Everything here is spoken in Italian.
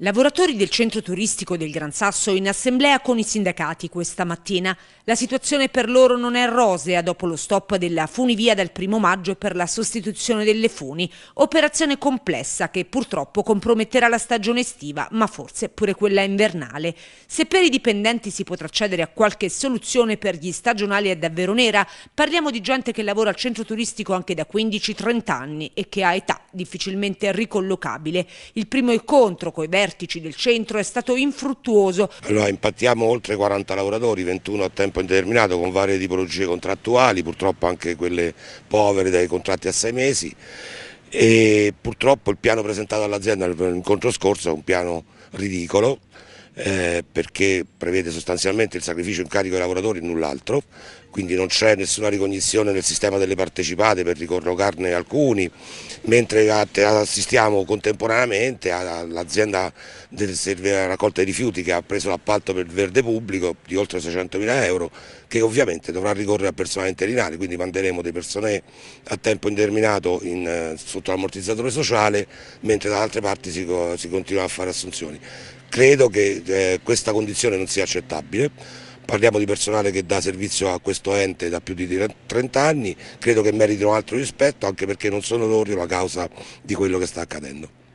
Lavoratori del centro turistico del Gran Sasso in assemblea con i sindacati questa mattina. La situazione per loro non è rosea dopo lo stop della funivia dal primo maggio per la sostituzione delle funi, operazione complessa che purtroppo comprometterà la stagione estiva, ma forse pure quella invernale. Se per i dipendenti si potrà accedere a qualche soluzione per gli stagionali è davvero nera, parliamo di gente che lavora al centro turistico anche da 15-30 anni e che ha età difficilmente ricollocabile. Il primo incontro coi vertici vertici del centro è stato infruttuoso. Allora impattiamo oltre 40 lavoratori, 21 a tempo indeterminato con varie tipologie contrattuali, purtroppo anche quelle povere dai contratti a sei mesi e purtroppo il piano presentato all'azienda l'incontro scorso è un piano ridicolo eh, perché prevede sostanzialmente il sacrificio in carico ai lavoratori e null'altro, quindi non c'è nessuna ricognizione nel sistema delle partecipate per ricorrogarne alcuni, mentre assistiamo contemporaneamente all'azienda della raccolta dei rifiuti che ha preso l'appalto per il verde pubblico di oltre 600.000 euro che ovviamente dovrà ricorrere a personale interinale, quindi manderemo dei persone a tempo indeterminato in, eh, sotto l'ammortizzatore sociale, mentre da altre parti si, si continua a fare assunzioni. Credo che eh, questa condizione non sia accettabile. Parliamo di personale che dà servizio a questo ente da più di 30 anni, credo che meritino altro rispetto anche perché non sono loro la causa di quello che sta accadendo.